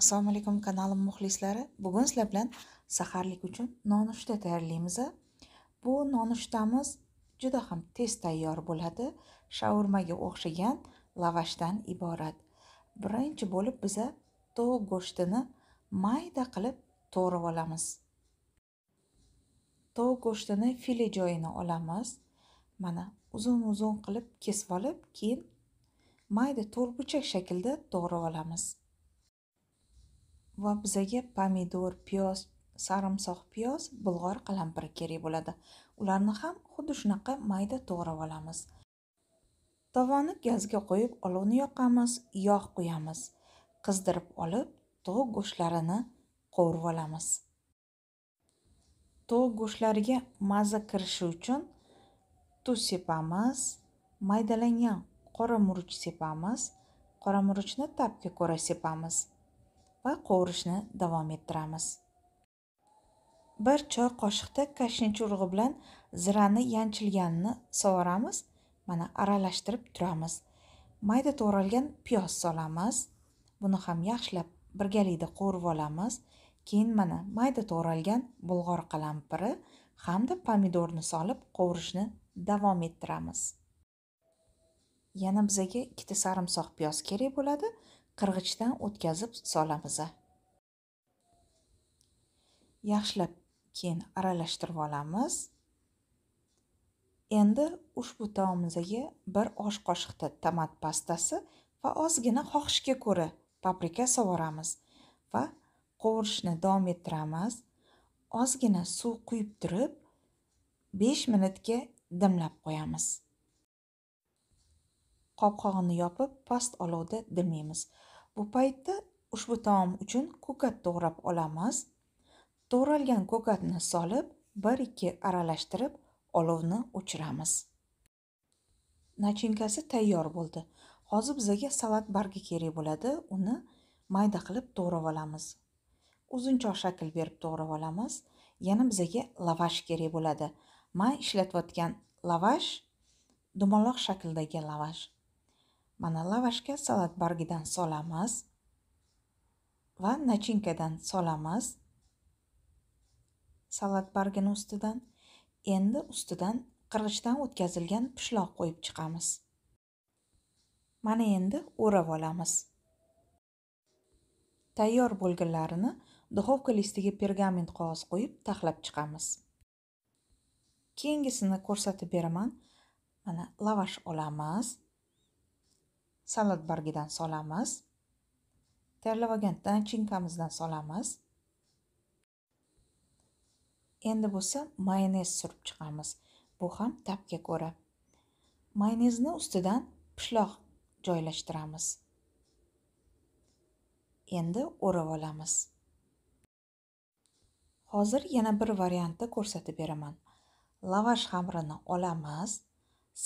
assalomu alaykum kanalim muxlislari bugun sizlar bilan saharlik uchun nonushta tayyorlaymiz bu nonushtamiz juda ham tez tayyor bo'ladi shaurmaga o'xshagan lavashdan iborat birinchi bo'lib biza tovuq go'shtini mayda qilib to'g'rab olamiz tovuq go'shtini file joyini olamiz mana uzun uzun qilib kesib olib keyin mayda to'rtburchak shaklda to'g'rab olamiz va bizaga pomidor piyoz sarimsoq piyoz bulg'or qalampiri kerak bo'ladi ularni ham xuddi shunaqa mayda to'g'rab olamiz tovonni gazga qo'yib olovni yoqamiz yog' quyamiz qizdirib olib tovuq go'shtlarini qovurib olamiz tovuq go'shtlariga maza kirishi uchun tuz sepamiz maydalangan qora murch sepamiz qora murchni tabga ko'ra sepamiz va qovurishni davom ettiramiz bir choy qoshiqda kashin urug'i bilan zirani yanchilganini sovuramiz mana aralashtirib turamiz mayda to'ralgan piyoz solamiz buni ham yaxshilab birgalikda qovurib olamiz keyin mana mayda to'ralgan bulg'or qalampiri hamda pomidorni solib qovurishni davom ettiramiz yana bizaga ikkita sarimsoq piyoz kerak bo'ladi qirg'ichdan o'tkazib solamiz yaxshilab keyin aralashtirib olamiz endi ushbu taomimizga bir osh qoshiqda tomat pastasi va ozgina xohishga ko'ra paprika sovuramiz va qovurishni davom ettiramiz ozgina suv quyib turib 5 minutga dimlab qo'yamiz qopqog'ini yopib past olovda dimlaymiz bu paytda ushbu taom uchun ko'kat to'g'rab olamiz to'g'ralgan ko'katni solib bir ikki aralashtirib olovni o'chiramiz nachinkasi tayyor bo'ldi hozir bizaga salat bargi kerak bo'ladi uni mayda qilib to'g'rab olamiz uzunchoq shakl berib to'g'rab olamiz yana bizaga lavash kerak bo'ladi man ishlatayotgan lavash dumaloq shakldagi lavash mana lavashga salat bargidan solamiz va nachinkadan solamiz salat bargini ustidan endi ustidan qirg'ichdan o'tkazilgan pishloq qo'yib chiqamiz mana endi o'rab olamiz tayyor bo'lganlarini duxovka listiga pergament qog'oz qo'yib taxlab chiqamiz keyingisini ko'rsatib beraman mana lavash olamiz salat bargidan solamiz terlab olgan nachinkamizdan solamiz endi bo'lsa mayonez surib chiqamiz bu ham tabga ko'ra mayonezni ustidan pishloq joylashtiramiz endi o'rab olamiz hozir yana bir variantni ko'rsatib beraman lavash xamirini olamiz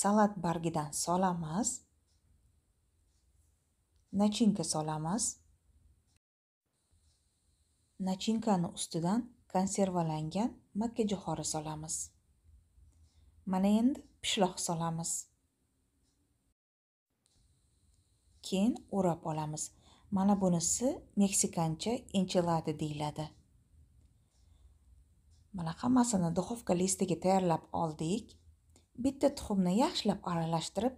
salat bargidan solamiz nachinka solamiz nachinkani ustidan konservalangan makka jo'xori solamiz mana endi pishloq solamiz keyin o'rab olamiz mana bunisi meksikancha enchilada deyiladi mana hammasini duxovka listiga tayyorlab oldik bitta tuxumni yaxshilab aralashtirib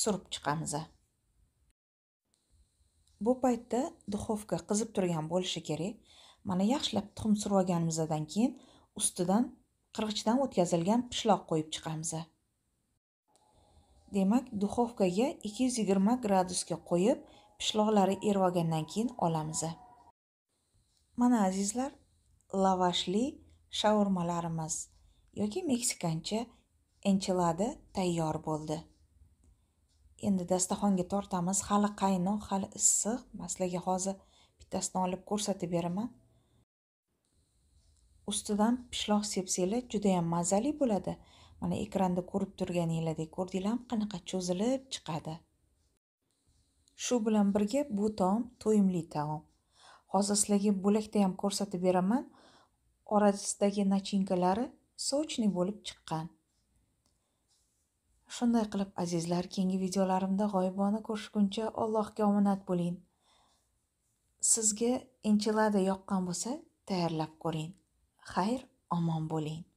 surib chiqamiz bu paytda duxovka qizib turgan bo'lishi kerak mana yaxshilab tuxum survoganimizdan keyin ustidan qirg'ichdan o'tkazilgan pishloq qo'yib chiqamiz demak duxovkaga 220 gradusga qo'yib pishloqlari olgandan keyin olamiz mana azizlar lavashli shaurmalarimiz yoki meksikancha enchilada tayyor bo'ldi endi dastaxonga tortamiz hali qaynoq hali issiq maslaga hozir bittasini olib ko'rsatib beraman ustidan pishloq sepsanglar judayam mazali bo'ladi mana ekranda ko'rib turganinglardek ko'rdinglarmi qanaqa cho'zilib chiqadi shu bilan birga bu taom to'yimli taom hozir sizlarga bo'lakda ham ko'rsatib beraman orasidagi nachinkalari sochniy bo'lib chiqqan shunday qilib azizlar keyingi videolarimda g'oyibona ko'rishguncha allohga omonat bo'ling sizga inchilada yoqqan bo'lsa tayyorlab ko'ring xayr omon bo'ling